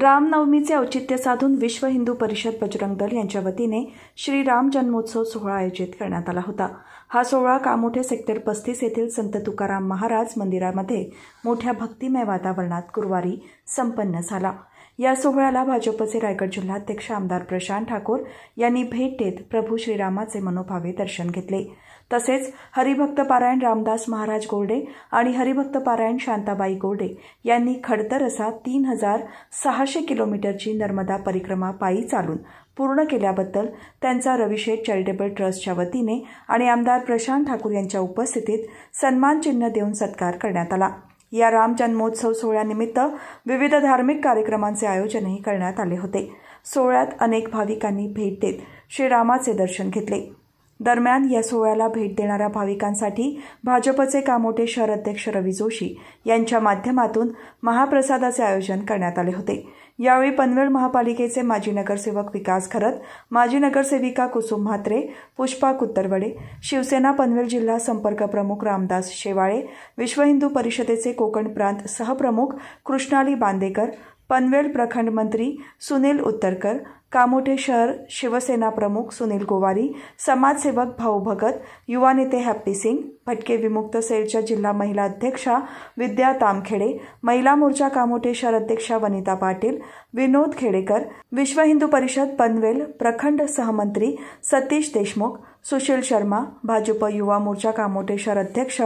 रामनवमीचे औचित्य साधून विश्व हिंदू परिषद बजरंग दल यांच्या वतीने राम जन्मोत्सव सोहळा आयोजित करण्यात आला होता हा सोहळा कामोठे सेक्टर पस्तीस येथील संत तुकाराम महाराज मंदिरामध्ये मोठ्या भक्तिमय वातावरणात गुरुवारी संपन्न झाला या सोहळ्याला भाजपचे रायगड जिल्हाध्यक्ष आमदार प्रशांत ठाकूर यांनी भेट देत प्रभू श्रीरामाचे मनोभावे दर्शन घेतले तसेच हरिभक्त पारायण रामदास महाराज गोर्डे आणि हरिभक्त पारायण शांताबाई गोर्डे यांनी खडतर असा तीन हजार सहाशे किलोमीटरची नर्मदा परिक्रमा पायी चालून पूर्ण केल्याबद्दल त्यांचा रविशेठ चॅरिटेबल ट्रस्टच्या वतीने आणि आमदार प्रशांत ठाकूर यांच्या उपस्थितीत सन्मानचिन्ह देऊन सत्कार करण्यात आला या राम जन्मोत्सव सोहळ्यानिमित्त विविध धार्मिक कार्यक्रमांचे आयोजनही करण्यात आले होते सोहळ्यात अनेक भाविकांनी भेट देत श्रीरामाचे दर्शन घेतले दरम्यान या सोहळ्याला भेट देणाऱ्या भाविकांसाठी भाजपचे कामोटे शहराध्यक्ष रवी जोशी यांच्या माध्यमातून महाप्रसादाचे आयोजन करण्यात आले होते यावेळी पनवेल महापालिकेचे माजी नगरसेवक विकास खरत माजी नगरसेविका कुसुम म्हात्रे पुष्पा कुत्तरवडे शिवसेना पनवेल जिल्हा संपर्क प्रमुख रामदास शेवाळे विश्व हिंदू परिषदेचे कोकण प्रांत सहप्रमुख कृष्णाली बांदेकर पनवेल प्रखंड मंत्री सुनील उत्तरकर कामोठे शहर शिवसेना प्रमुख सुनील गोवारी समाजसेवक भाऊ भगत युवा नेते हॅप्पी सिंग भटके विमुक्त सेलच्या जिल्हा महिला अध्यक्षा विद्या तामखेडे महिला मोर्चा कामोठे शहर अध्यक्षा वनिता पाटील विनोद खेडेकर विश्व हिंदू परिषद पनवेल प्रखंड सहमंत्री सतीश देशमुख सुशील शर्मा भाजप युवा मोर्चा कामोठे अध्यक्ष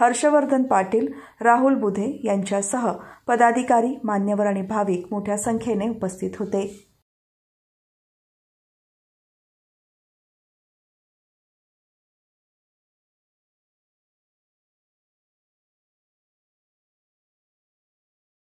हर्षवर्धन पाटील राहुल बुधे यांच्यासह पदाधिकारी मान्यवर आणि भाविक मोठ्या संख्येने उपस्थित होते